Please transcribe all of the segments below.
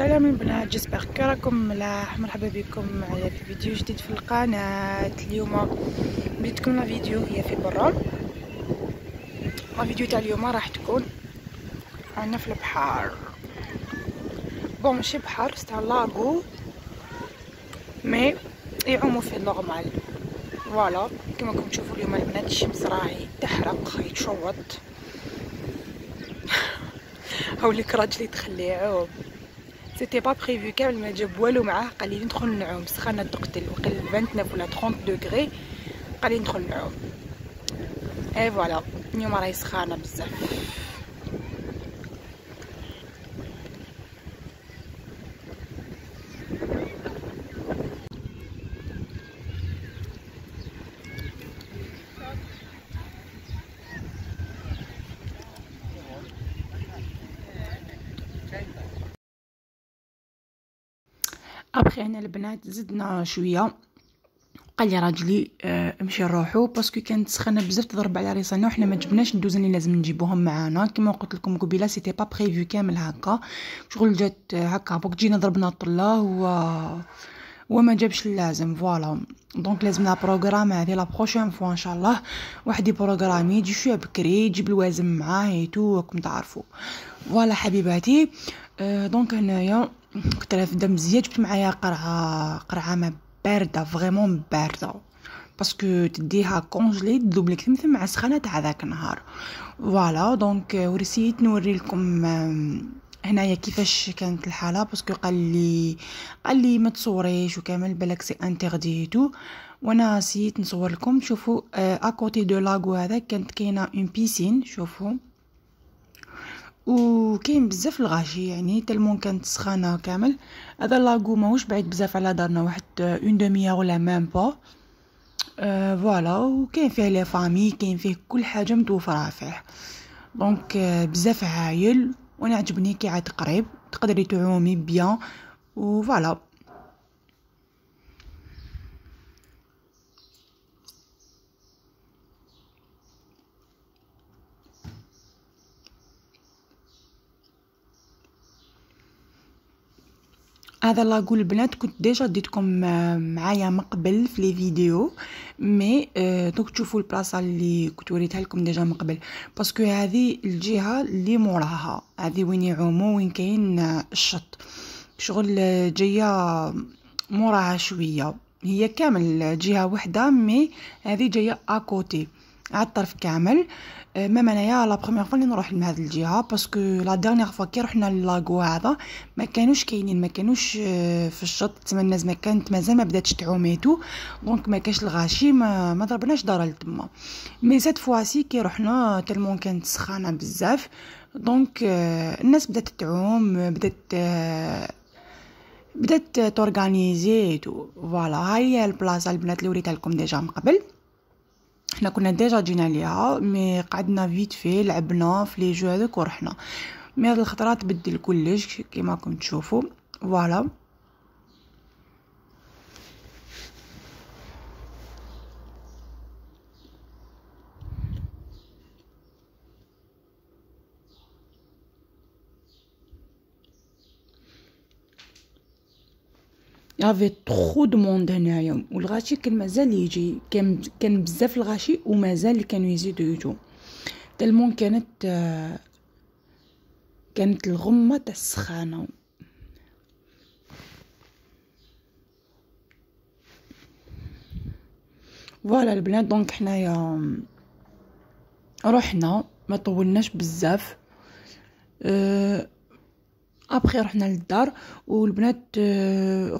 السلام البنات جيسبر كراكم ملاح مرحبا بكم معايا في فيديو جديد في القناه اليوم بديتكم لا فيديو هي في برا لا فيديو تاع اليوم راح تكون عنا في البحر بون ماشي بحر تاع لاغو مي يعوموا فيه النورمال فوالا كما راكم تشوفوا اليوم البنات الشمس راهي تحرق يتشوط هاوليك راجلي تخلي يعوم سيتي با بريفو كامل ما جاب والو معاه قال لي ندخل نعوم سخانه تقتل وقال 29 ولا 30 دوغري قال لي ندخل نعوم اي فوالا اليوم راهي سخانه بزاف ابخي انا البنات زدنا شويه قال لي راجلي امشي آه، نروحو باسكو كانت سخانه بزاف تضرب على ريصنا وحنا ما جبناش الدوزان اللي لازم نجيبوهم معانا كما قلت لكم قبيله سيتي با بريفيو كامل هكا شغل جات هكا بوك جينا ضربنا طله و وما جابش اللازم فوالا دونك لازمنا بروغرام هذه لا بروشين فوا ان شاء الله واحد يبروغرامي يجي شويه بكري يجيب الوازم معاه ايتو راكم تعرفوا فوالا حبيباتي آه، دونك هنايا كنت فدا مزيان جبت معايا قرعه قرعه ما بارده فريمون بارده باسكو تديها كونجلي تذوب لك ثمثم مع سخانه تاع ذاك النهار فوالا دونك آه، ورسيت نوري لكم آه، هنايا كيفاش كانت الحاله باسكو قال لي قال لي ما تصوريش وكامل بالك سي انتردي وانا سيت نصور لكم شوفوا اكوتي دو لاغو هذا كانت كاينه اون بيسين شوفوا وكاين بزاف الغاشي يعني تلمون كانت سخانه كامل هذا لاكو ماهوش بعيد بزاف على دارنا واحد اون دوميا ولا ميم با أه فوالا وكاين فيه لي فامي كاين فيه كل حاجه متوفره فيه دونك euh، بزاف عايل وانا عجبني كي عاد قريب تقدري تعومي بيان وفوالا هذا قول البنات كنت ديجا ديتكم آه، معايا من قبل في لي فيديو مي آه، دوك تشوفوا البلاصه اللي كنت وريتها لكم ديجا من قبل باسكو هذه الجهه اللي موراها هذه وين يعومو وين كاين آه، الشط شغل جايه موراها شويه هي كامل جهه وحده مي هذه جايه اكوتي على الطرف كامل آه، ميم انايا لا بروميير فوا اللي نروح لهاد الجهه باسكو لا ديرنيير فوا كي رحنا للاغو هذا ما كانوش كاينين ما كانوش آه، في الشط تما الناس ما كانت مازال ما بداتش تعوميتو دونك ما كاش الغاشي ما, ما ضربناش دار لتما مي سات فواسي كي رحنا تلمون كانت سخانه بزاف دونك آه، الناس بدات تعوم بدات بدات تورغانيزي فوالا هاي البلاصه البنات اللي وريتها لكم ديجا من قبل حنا كنا ديجا جينا عليها مي قعدنا فيت في لعبنا في لي جو هذوك ورحنا مي هاد الخطره تبدل كلش كيما راكم تشوفوا فوالا يافي طخو دموند هنايا هنايا والغاشي كان مازال يجي كان كان بزاف الغاشي ومازال اللي كانوا يزيدو يجو تلمون كانت كانت الغمه تاع السخانه فوالا البنات دونك حنايا رحنا ما طولناش بزاف أه ابخي رحنا للدار والبنات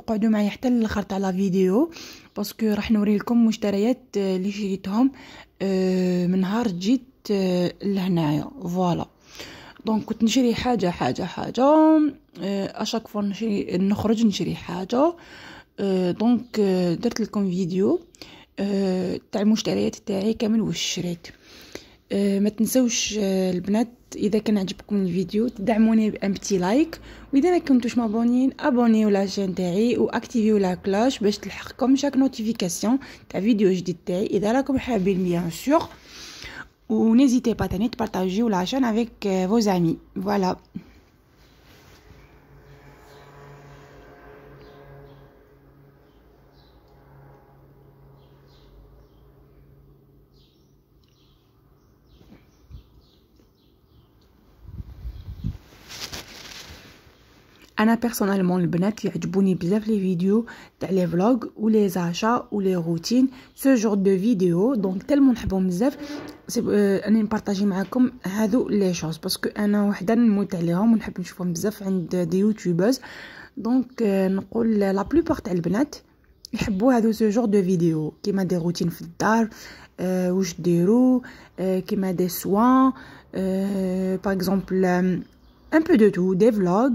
قعدوا معايا حتى الاخر تاع لا فيديو باسكو راح نوريلكم مشتريات اللي شريتهم من نهار جيت لهنايا فوالا دونك كنت نشري حاجه حاجه حاجه اشاك فوا نشري نخرج نشري حاجه دونك درت لكم فيديو تاع المشتريات تاعي كامل واش شريت آه، ما تنسوش آه، البنات اذا كان عجبكم الفيديو تدعموني بان بتي لايك واذا ما كنتوش مابونين ابونيو لاشين تاعي واكتيفيو لا كلاش باش تلحقكم شاك نوتيفيكاسيون تاع فيديو جديد تاعي اذا راكم حابين بيان سور ونيزيتي با تاني تبارطاجيو لاشين افيك فوز امي فوالا Personnellement, les bêtes ont beaucoup aimé les vidéos, les vlogs, les achats, les routines, ce genre de vidéos. Donc, tellement je vais partager avec vous les choses parce que je suis aimé, je je suis aimé, je suis aimé, je suis aimé, la plupart des je suis aimé, je ce genre de vidéos, qui je des routines, ان بو دو تو دي فلوغ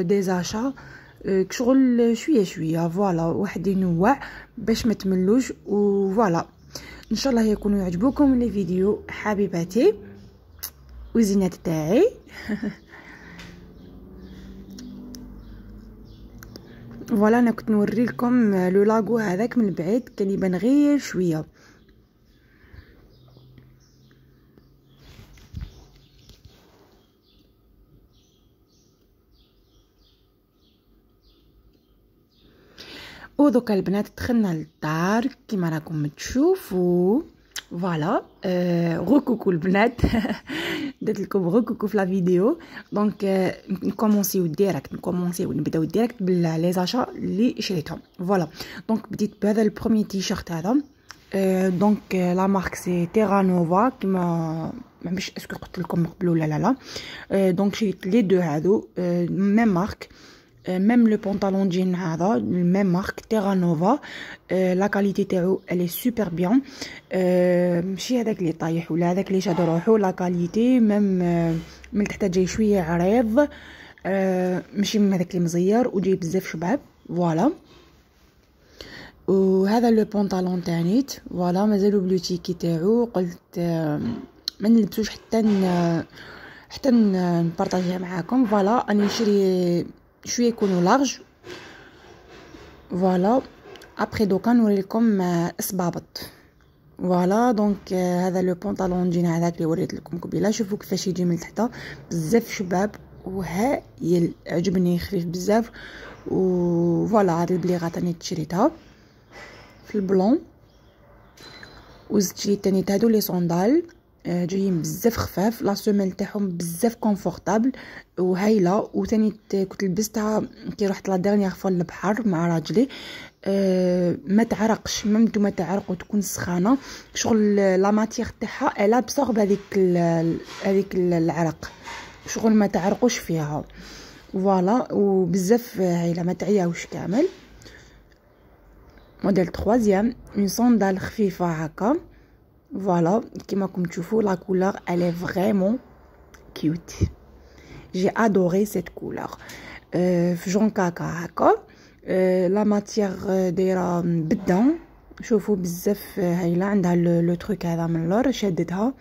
دي زاشا كشغل شويه شويه فوالا واحد ينوع باش ما تملوش وفوالا ان شاء الله يكونوا يعجبوكم لي فيديو حبيباتي وزينات تاعي فوالا انا كنت نوري لكم لو لاغو هذاك من بعيد كان يبان غير شويه ودوكا البنات دخلنا للدار كيما راكم تشوفوا فوالا آه غوكوكو البنات درت لكم غوكوكو في لا فيديو دونك euh, نكومونسيو ديريكت نكومونسيو نبداو ديريكت باللي زاشا اللي شريتهم فوالا دونك بديت بهذا تي تيشيرت هذا آه دونك لا مارك سي تيرا نوفا كيما ما مش اسكو قلت لكم قبل ولا لا لا دونك euh, شريت لي دو هادو ميم euh, مارك ميم لو بونطالون جين هذا ميم مارك تيرا نوفا لا كاليتي تاعو الي سوبر بيان ماشي هذاك اللي طايح ولا هذاك اللي شاد روحو لا كاليتي ميم من تحت جاي شويه عريض ماشي من هذاك اللي مزير وجاي بزاف شباب فوالا وهذا لو بونطالون تانيت فوالا مازالو بلوتيكي تاعو قلت آه، ما نلبسوش حتى آه، حتى آه، نبارطاجيها معاكم فوالا راني نشري شويه يكونوا لارج فوالا ابري دوكا نوريلكم الصبابط فوالا دونك هذا لو بونطالون جينا هذاك اللي وريت لكم قبيله شوفوا كيفاش يجي من تحت بزاف شباب وهايل عجبني خفيف بزاف فوالا هاد البليغه تاني تشريتها في البلون وزدت لي تاني هادو لي صوندال آه، جايين بزاف خفاف لا سومين تاعهم بزاف كونفورطابل وهايله وثاني كنت لبستها كي رحت لا ديرنيير فوا للبحر مع راجلي آه، ما تعرقش ميم ما تعرق وتكون سخانه شغل لا ماتيغ تاعها الا بصغب هذيك هذيك العرق شغل ما تعرقوش فيها فوالا وبزاف هايله ما تعياوش كامل موديل 3 اون صندال خفيفه هكا Voilà, qui m'a comme tu fous la couleur, elle est vraiment cute. J'ai adoré cette couleur. Jean kaka ako la matière d'air à bidan choufou bizèf. Il a un dalle le truc à la main l'or. J'ai dit à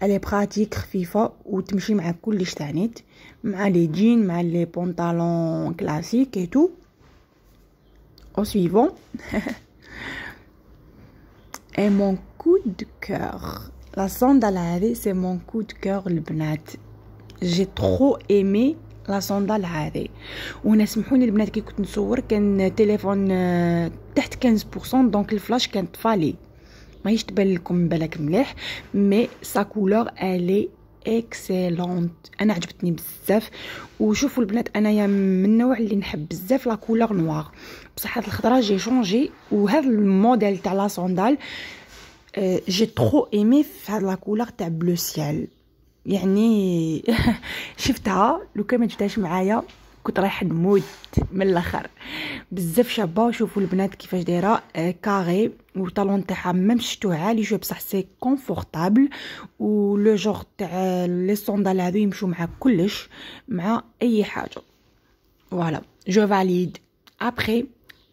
elle est pratique. Rifa ou tu me suis à coulisses tannettes à les jeans, mal les pantalons classiques et tout. En suivant, et mon coup de cœur la sandale هذه c'est mon coup de cœur البنات j'ai trop aimé لا سوندال هذه le سمحوني البنات كي كنت نصور كان téléphone تحت 15% دونك الفلاش كان طفالي ماهيش تبان لكم بالك مليح مي سا elle الي اكسلونت انا عجبتني بزاف وشوفوا البنات انايا من النوع اللي نحب بزاف لا كولور نوار بصح هاد الخضره جي شونجي وهذا الموديل تاع لا سوندال جي ترو ايمي في هاد لاكولوغ تاع بلو سيال يعني شفتها لو كان ما جبتهاش معايا كنت رايح نموت من الاخر بزاف شابه وشوفوا البنات كيفاش دايره كاري آه، والطالون تاعها ميم شفتوه عالي جو بصح سي كونفورطابل لو جوغ تاع لي صوندال هادو يمشوا مع كلش مع اي حاجه فوالا جو فاليد ابري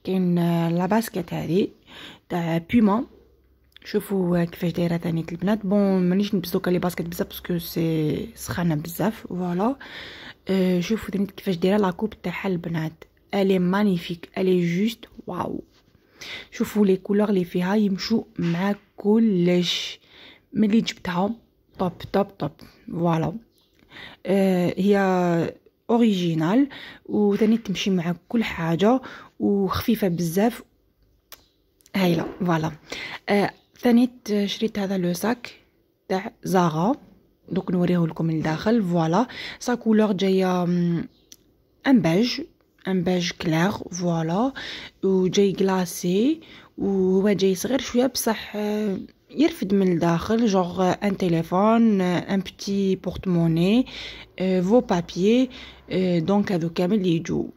كاين لا euh، باسكيت هادي تاع بيمون شوفوا كيفاش دايره ثاني البنات بون مانيش نلبس دوكا لي باسكيت بزاف باسكو سي سخانه بزاف فوالا أه شوفوا ثاني كيفاش دايره لا كوب تاعها البنات الي مانيفيك الي جوست واو شوفوا لي كولور لي فيها يمشوا مع كلش ملي جبتها طوب طوب طوب فوالا أه هي اوريجينال وثاني تمشي مع كل حاجه وخفيفه بزاف هايله فوالا أه ثانيت شريت هذا لو ساك تاع زاغا دوك نوريه لكم الداخل فوالا سا كولور جايه ان بيج ان بيج كلير فوالا وجاي و وهو جاي صغير شويه بصح آه، يرفد من الداخل جوغ آه، ان تيليفون آه، ان بتي بورتموني فو بابيي دونك هادو كامل يجو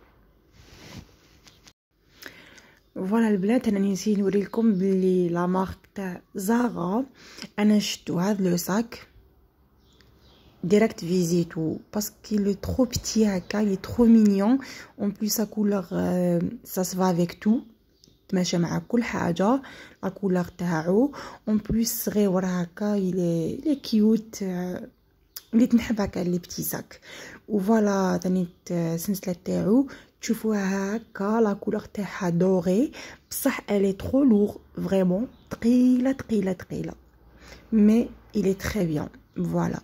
فوالا البنات انا نسيت نوريلكم بلي لا مارك تاع زارا انا شتو هذا لو ساك ديريكت فيزيتو باسكو لو ترو بيتي هكا لي ترو مينيون اون en plus كولور سا سوا افيك تو تماشى مع كل حاجه لا كولور تاعو اون بلوس صغير هكا لي كيوت il est وليت euh، نحب هكا لي بيتي ساك فوالا ثاني السنسله آه، تاعو تشوفوها هكا لا كولور تاعها دوغي بصح الي ترو لوغ فريمون ثقيله ثقيله ثقيله مي الي تري بيان فوالا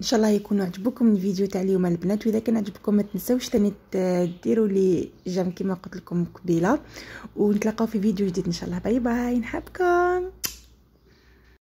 ان شاء الله يكون عجبكم الفيديو تاع اليوم البنات واذا كان عجبكم ما تنساوش ثاني ديروا لي جيم كما قلت لكم قبيله ونتلاقاو في فيديو جديد ان شاء الله باي باي نحبكم